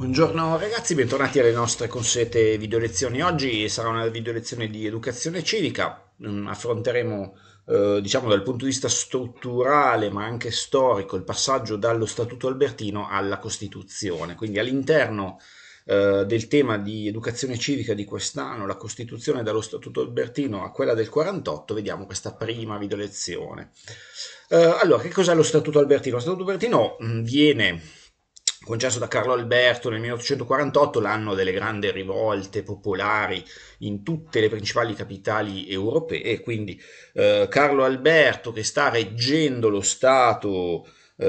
Buongiorno ragazzi, bentornati alle nostre consuete video lezioni. Oggi sarà una video lezione di educazione civica. Mm, affronteremo, eh, diciamo, dal punto di vista strutturale ma anche storico, il passaggio dallo Statuto Albertino alla Costituzione. Quindi all'interno eh, del tema di educazione civica di quest'anno, la Costituzione dallo Statuto Albertino a quella del 48, vediamo questa prima video lezione. Eh, allora, che cos'è lo Statuto Albertino? Lo Statuto Albertino mm, viene concesso da Carlo Alberto nel 1848, l'anno delle grandi rivolte popolari in tutte le principali capitali europee, quindi eh, Carlo Alberto che sta reggendo lo Stato eh,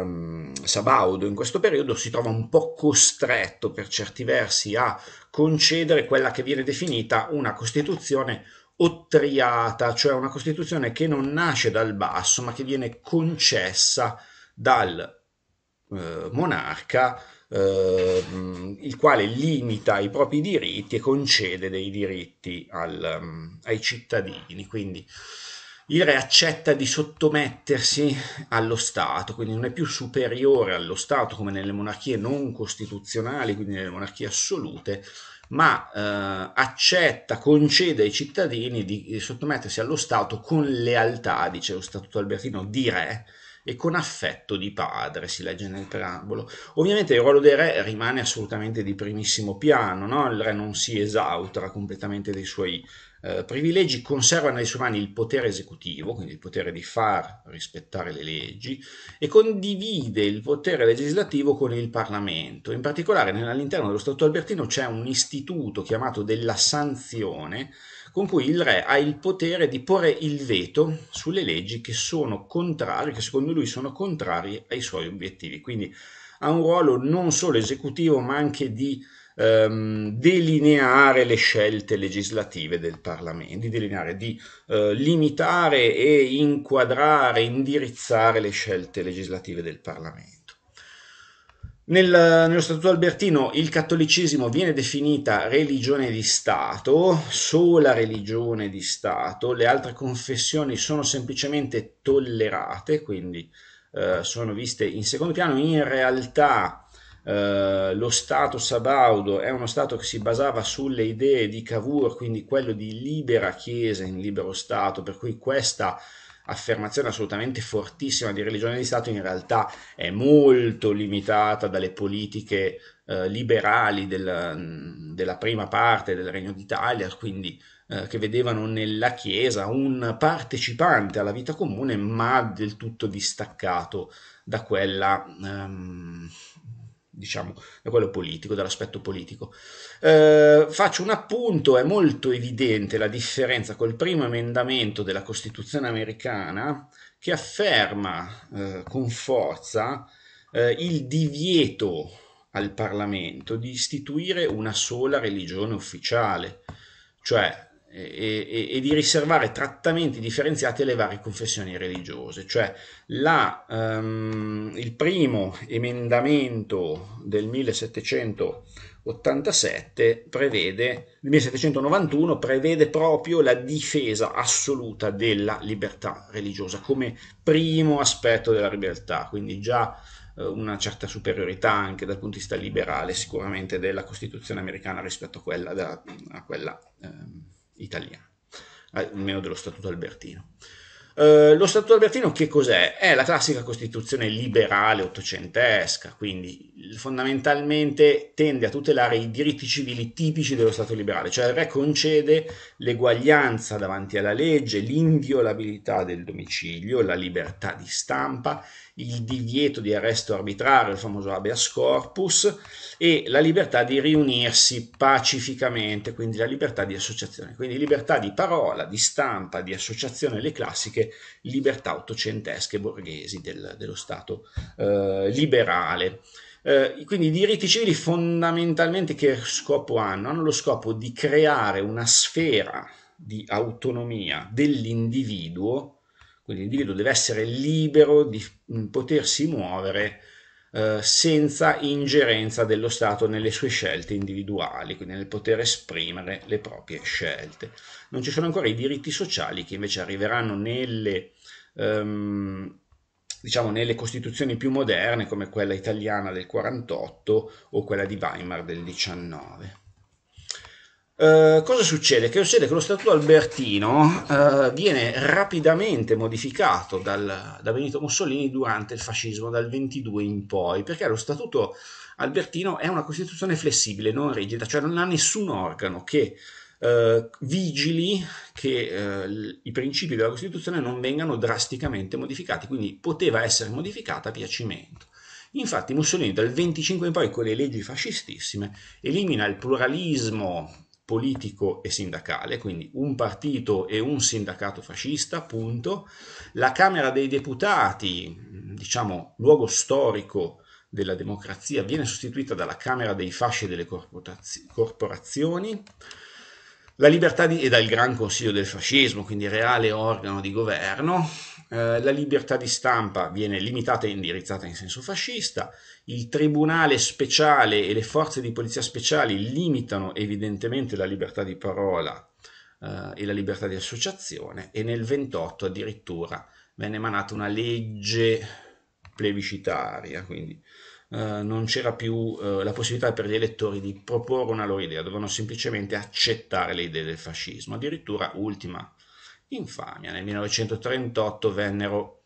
um, Sabaudo in questo periodo si trova un po' costretto per certi versi a concedere quella che viene definita una Costituzione ottriata, cioè una Costituzione che non nasce dal basso ma che viene concessa dal eh, monarca, eh, il quale limita i propri diritti e concede dei diritti al, mm, ai cittadini. Quindi il re accetta di sottomettersi allo Stato, quindi non è più superiore allo Stato come nelle monarchie non costituzionali, quindi nelle monarchie assolute, ma eh, accetta, concede ai cittadini di, di, sottomettersi allo Stato con lealtà, dice lo Statuto Albertino, di re, e con affetto di padre, si legge nel preambolo. Ovviamente il ruolo del re rimane assolutamente di primissimo piano, no? il re non si esautra completamente dei suoi eh, privilegi, conserva nelle sue mani il potere esecutivo, quindi il potere di far rispettare le leggi, e condivide il potere legislativo con il Parlamento. In particolare all'interno dello Statuto albertino c'è un istituto chiamato della sanzione, con cui il re ha il potere di porre il veto sulle leggi che sono contrarie, che secondo lui sono contrarie ai suoi obiettivi. Quindi ha un ruolo non solo esecutivo, ma anche di ehm, delineare le scelte legislative del Parlamento, di delineare, di eh, limitare e inquadrare, indirizzare le scelte legislative del Parlamento. Nel, nello Statuto albertino il cattolicesimo viene definita religione di Stato, sola religione di Stato, le altre confessioni sono semplicemente tollerate, quindi eh, sono viste in secondo piano. In realtà eh, lo Stato sabaudo è uno Stato che si basava sulle idee di Cavour, quindi quello di libera Chiesa in libero Stato, per cui questa affermazione assolutamente fortissima di religione di Stato in realtà è molto limitata dalle politiche eh, liberali del, mm, della prima parte del Regno d'Italia, quindi eh, che vedevano nella Chiesa un partecipante alla vita comune ma del tutto distaccato da quella ehm, diciamo, da quello politico, dall'aspetto politico. Eh, faccio un appunto, è molto evidente la differenza col primo emendamento della Costituzione americana che afferma eh, con forza eh, il divieto al Parlamento di istituire una sola religione ufficiale, cioè e, e, e, di riservare trattamenti differenziati alle varie confessioni religiose, cioè la, um, il primo emendamento del 1787 prevede, 1791 prevede proprio la difesa assoluta della libertà religiosa come primo aspetto della libertà, quindi già eh, una certa superiorità anche dal punto di vista liberale sicuramente della Costituzione americana rispetto a quella, della, a quella um, italiano, almeno eh, dello Statuto albertino. Eh, lo Statuto albertino che cos'è? È la classica Costituzione liberale ottocentesca, quindi fondamentalmente tende a tutelare i diritti civili tipici dello Stato liberale, cioè il re concede l'eguaglianza davanti alla legge, l'inviolabilità del domicilio, la libertà di stampa il divieto di arresto arbitrario, il famoso habeas corpus, e la libertà di riunirsi pacificamente, quindi la libertà di associazione, quindi libertà di parola, di stampa, di associazione, le classiche libertà ottocentesche borghesi del, dello Stato eh, liberale. Eh, quindi i diritti civili fondamentalmente che scopo hanno? Hanno lo scopo di creare una sfera di autonomia dell'individuo quindi l'individuo deve essere libero di mm, potersi muovere eh, senza ingerenza dello Stato nelle sue scelte individuali, quindi nel poter esprimere le proprie scelte. Non ci sono ancora i diritti sociali che invece arriveranno nelle... Ehm, diciamo nelle costituzioni più moderne come quella italiana del 48 o quella di Weimar del 19. Eh, cosa succede? Che succede che lo Statuto albertino uh, viene rapidamente modificato dal, da Benito Mussolini durante il fascismo, dal 22 in poi, perché lo Statuto albertino è una Costituzione flessibile, non rigida, cioè non ha nessun organo che uh, vigili che i principi della Costituzione non vengano drasticamente modificati, quindi poteva essere modificata a piacimento. Infatti Mussolini dal 25 in poi con le leggi fascistissime elimina il pluralismo politico e sindacale, quindi un partito e un sindacato fascista, punto. La Camera dei Deputati, diciamo luogo storico della democrazia, viene sostituita dalla Camera dei Fasci e delle Corporazioni, la libertà di, e dal Gran Consiglio del Fascismo, quindi reale organo di governo, eh, la libertà di stampa viene limitata e indirizzata in senso fascista, il tribunale speciale e le forze di polizia speciali limitano evidentemente la libertà di parola eh, e la libertà di associazione e nel 28 addirittura venne emanata una legge plebiscitaria, quindi Uh, non c'era più uh, la possibilità per gli elettori di proporre una loro idea, dovevano semplicemente accettare le idee del fascismo. Addirittura, ultima infamia. Nel 1938 vennero,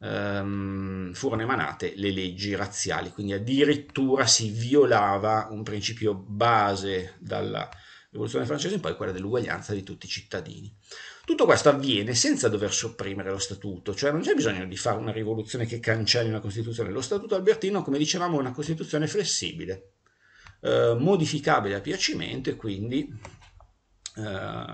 ehm, furono emanate le leggi razziali, quindi addirittura si violava un principio base dalla rivoluzione francese in poi, quella dell'uguaglianza di tutti i cittadini. Tutto questo avviene senza dover sopprimere lo statuto, cioè non c'è bisogno di fare una rivoluzione che cancelli una Costituzione. Lo statuto albertino, come dicevamo, è una Costituzione flessibile, eh, modificabile a piacimento e quindi eh,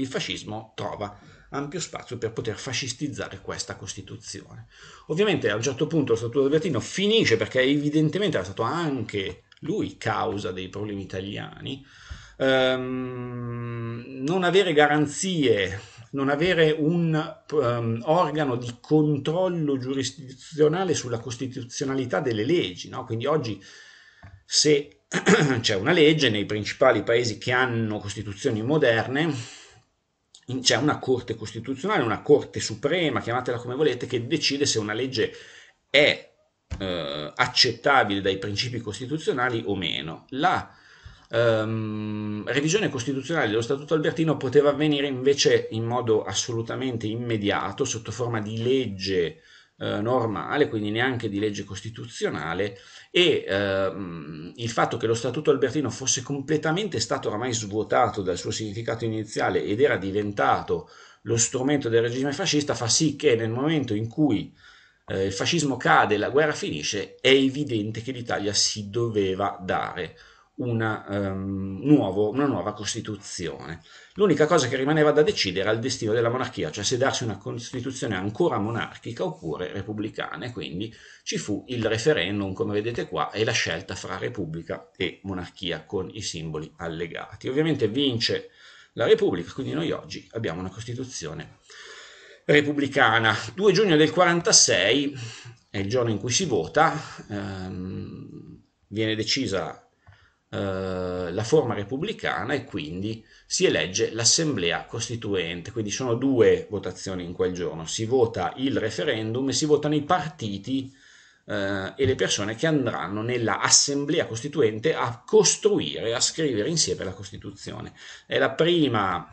il fascismo trova ampio spazio per poter fascistizzare questa Costituzione. Ovviamente a un certo punto lo Statuto di Bertino finisce perché evidentemente era stato anche lui causa dei problemi italiani, um, non avere garanzie, non avere un um, organo di controllo giurisdizionale sulla costituzionalità delle leggi, no? quindi oggi se c'è una legge nei principali paesi che hanno costituzioni moderne, c'è una Corte Costituzionale, una Corte Suprema, chiamatela come volete, che decide se una legge è eh, accettabile dai principi costituzionali o meno. La ehm, revisione costituzionale dello Statuto Albertino poteva avvenire invece in modo assolutamente immediato, sotto forma di legge eh, normale, quindi neanche di legge costituzionale, e ehm, il fatto che lo Statuto albertino fosse completamente stato oramai svuotato dal suo significato iniziale ed era diventato lo strumento del regime fascista fa sì che nel momento in cui eh, il fascismo cade e la guerra finisce è evidente che l'Italia si doveva dare una, um, nuovo, una nuova Costituzione. L'unica cosa che rimaneva da decidere era il destino della monarchia, cioè se darsi una Costituzione ancora monarchica oppure repubblicana, e quindi ci fu il referendum, come vedete qua, e la scelta fra Repubblica e monarchia con i simboli allegati. Ovviamente vince la Repubblica, quindi noi oggi abbiamo una Costituzione repubblicana. 2 giugno del 46 è il giorno in cui si vota, ehm, viene decisa eh, la forma repubblicana e quindi si elegge l'assemblea costituente, quindi sono due votazioni in quel giorno, si vota il referendum e si votano i partiti eh, e le persone che andranno nella assemblea costituente a costruire, a scrivere insieme la Costituzione. È la prima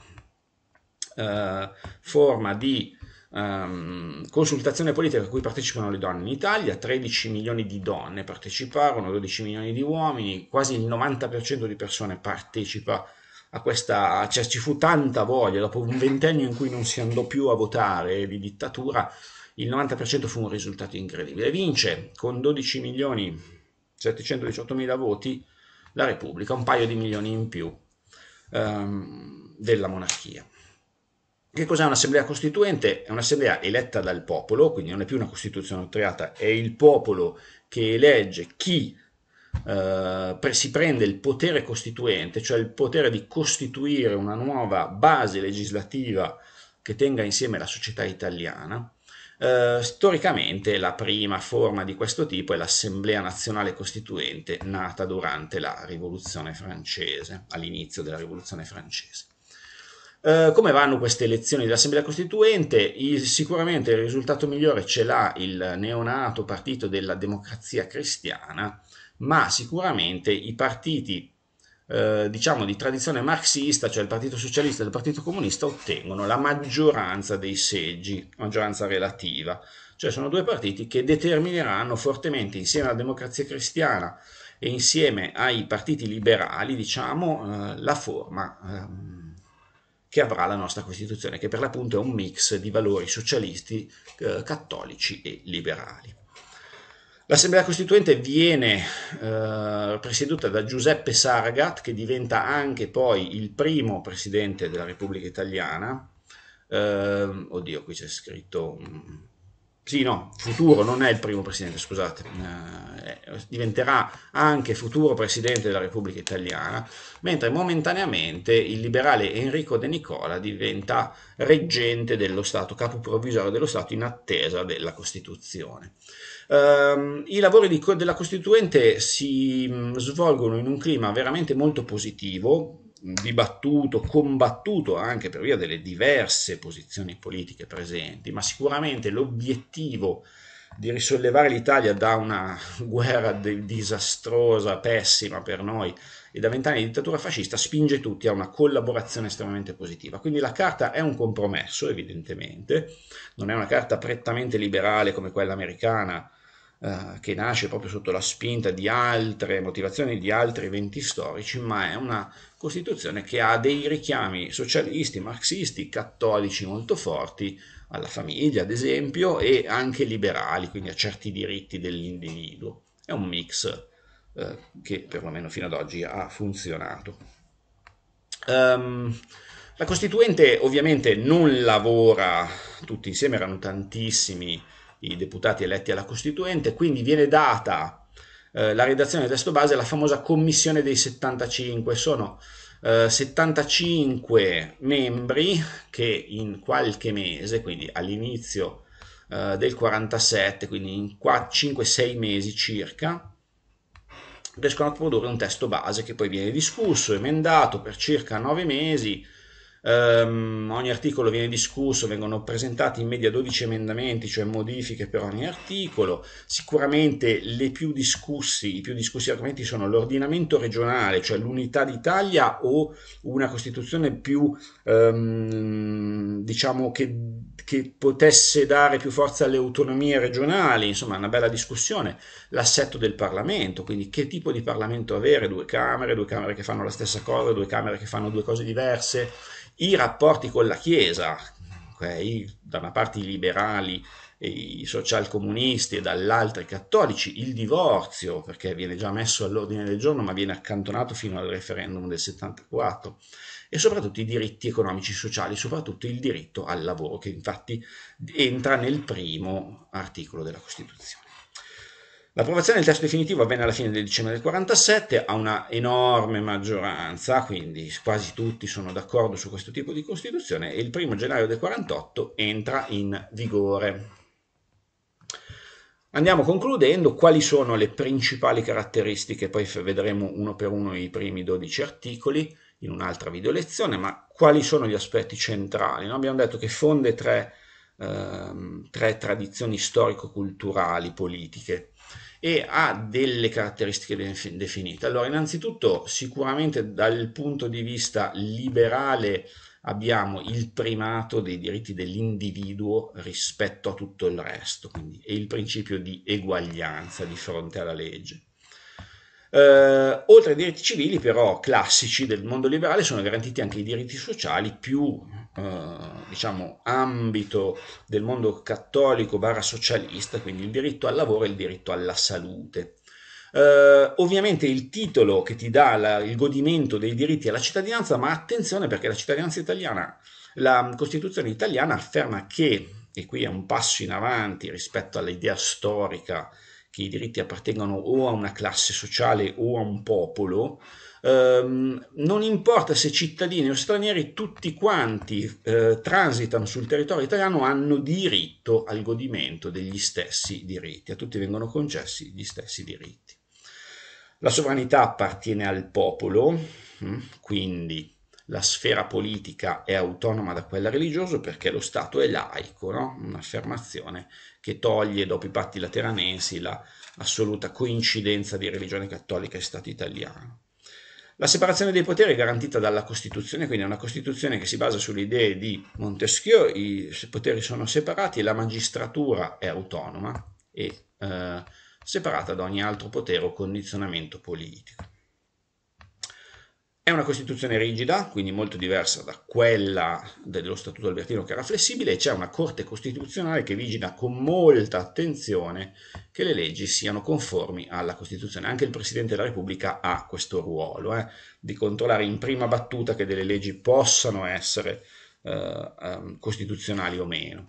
eh, forma di um, consultazione politica a cui partecipano le donne in Italia, 13 milioni di donne parteciparono, 12 milioni di uomini, quasi il 90% di persone partecipa a questa, cioè ci fu tanta voglia, dopo un ventennio in cui non si andò più a votare di dittatura, il 90% fu un risultato incredibile. Vince con 12 milioni 718 mila voti la Repubblica, un paio di milioni in più ehm, della monarchia. Che cos'è un'assemblea costituente? È un'assemblea eletta dal popolo, quindi non è più una costituzione notariata, è il popolo che elegge chi eh, si prende il potere costituente, cioè il potere di costituire una nuova base legislativa che tenga insieme la società italiana. Eh, storicamente la prima forma di questo tipo è l'Assemblea Nazionale Costituente nata durante la Rivoluzione Francese, all'inizio della Rivoluzione Francese. Eh, come vanno queste elezioni dell'Assemblea Costituente? Il, sicuramente il risultato migliore ce l'ha il neonato partito della democrazia cristiana, ma sicuramente i partiti eh, diciamo di tradizione marxista, cioè il Partito Socialista e il Partito Comunista, ottengono la maggioranza dei seggi, maggioranza relativa. Cioè sono due partiti che determineranno fortemente insieme alla democrazia cristiana e insieme ai partiti liberali, diciamo, eh, la forma. Eh, che avrà la nostra Costituzione, che per l'appunto è un mix di valori socialisti, eh, cattolici e liberali. L'Assemblea Costituente viene eh, presieduta da Giuseppe Saragat, che diventa anche poi il primo presidente della Repubblica Italiana. Eh, oddio, qui c'è scritto mm, sì, no, futuro non è il primo presidente, scusate, eh, eh, diventerà anche futuro presidente della Repubblica Italiana, mentre momentaneamente il liberale Enrico De Nicola diventa reggente dello Stato, capo provvisorio dello Stato in attesa della Costituzione. Eh, I lavori di, della Costituente si mh, mm, svolgono in un clima veramente molto positivo, dibattuto, combattuto anche per via delle diverse posizioni politiche presenti, ma sicuramente l'obiettivo di risollevare l'Italia da una guerra de- disastrosa, pessima per noi e da vent'anni di dittatura fascista spinge tutti a una collaborazione estremamente positiva. Quindi la carta è un compromesso, evidentemente, non è una carta prettamente liberale come quella americana eh, che nasce proprio sotto la spinta di altre motivazioni, di altri eventi storici, ma è una Costituzione che ha dei richiami socialisti, marxisti, cattolici molto forti, alla famiglia ad esempio, e anche liberali, quindi a certi diritti dell'individuo. È un mix eh, che perlomeno fino ad oggi ha funzionato. Um, la Costituente ovviamente non lavora tutti insieme, erano tantissimi i deputati eletti alla Costituente, quindi viene data eh, la redazione del testo base alla famosa commissione dei 75, sono eh, 75 membri che in qualche mese, quindi all'inizio eh, del 47, quindi in 5-6 mesi circa, riescono a produrre un testo base che poi viene discusso, emendato per circa 9 mesi, Um, ogni articolo viene discusso, vengono presentati in media 12 emendamenti, cioè modifiche per ogni articolo. Sicuramente più discussi, i più discussi argomenti sono l'ordinamento regionale, cioè l'unità d'Italia o una Costituzione più, um, diciamo, che, che potesse dare più forza alle autonomie regionali, insomma, una bella discussione. L'assetto del Parlamento, quindi che tipo di Parlamento avere, due Camere, due Camere che fanno la stessa cosa, due Camere che fanno due cose diverse i rapporti con la Chiesa, okay? da una parte i liberali, i socialcomunisti e dall'altra i cattolici, il divorzio, perché viene già messo all'ordine del giorno ma viene accantonato fino al referendum del 74, e soprattutto i diritti economici e sociali, soprattutto il diritto al lavoro, che infatti entra nel primo articolo della Costituzione. L'approvazione del testo definitivo avvenne alla fine del dicembre del 1947, ha una enorme maggioranza, quindi quasi tutti sono d'accordo su questo tipo di Costituzione e il primo gennaio del 1948 entra in vigore. Andiamo concludendo, quali sono le principali caratteristiche, poi vedremo uno per uno i primi 12 articoli in un'altra video lezione, ma quali sono gli aspetti centrali? No? Abbiamo detto che fonde tre, ehm, tre tradizioni storico-culturali politiche, e ha delle caratteristiche definite. Allora, innanzitutto, sicuramente dal punto di vista liberale abbiamo il primato dei diritti dell'individuo rispetto a tutto il resto, quindi è il principio di eguaglianza di fronte alla legge. Eh, oltre ai diritti civili, però, classici del mondo liberale sono garantiti anche i diritti sociali più eh, diciamo, ambito del mondo cattolico barra socialista, quindi il diritto al lavoro e il diritto alla salute. Eh, ovviamente il titolo che ti dà la, il godimento dei diritti alla cittadinanza, ma attenzione perché la cittadinanza italiana, la Costituzione italiana afferma che, e qui è un passo in avanti rispetto all'idea storica che i diritti appartengono o a una classe sociale o a un popolo, ehm, non importa se cittadini o stranieri, tutti quanti eh, transitano sul territorio italiano hanno diritto al godimento degli stessi diritti, a tutti vengono concessi gli stessi diritti. La sovranità appartiene al popolo, mm, quindi la sfera politica è autonoma da quella religiosa perché lo Stato è laico, no? un'affermazione che toglie dopo i patti lateranensi l'assoluta la coincidenza di religione cattolica e Stato italiano. La separazione dei poteri è garantita dalla Costituzione, quindi è una Costituzione che si basa sulle idee di Montesquieu, i poteri sono separati, la magistratura è autonoma e eh, separata da ogni altro potere o condizionamento politico. È una Costituzione rigida, quindi molto diversa da quella dello Statuto albertino che era flessibile, e c'è una Corte Costituzionale che vigila con molta attenzione che le leggi siano conformi alla Costituzione. Anche il Presidente della Repubblica ha questo ruolo eh, di controllare in prima battuta che delle leggi possano essere eh, ehm, costituzionali o meno.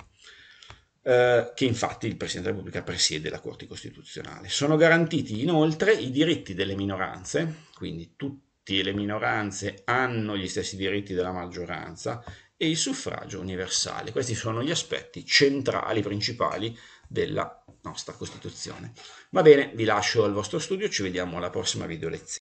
Eh, che infatti il Presidente della Repubblica presiede la Corte Costituzionale. Sono garantiti inoltre i diritti delle minoranze, quindi tutti e le minoranze hanno gli stessi diritti della maggioranza e il suffragio universale. Questi sono gli aspetti centrali, principali della nostra Costituzione. Va bene, vi lascio al vostro studio, ci vediamo alla prossima video lezione.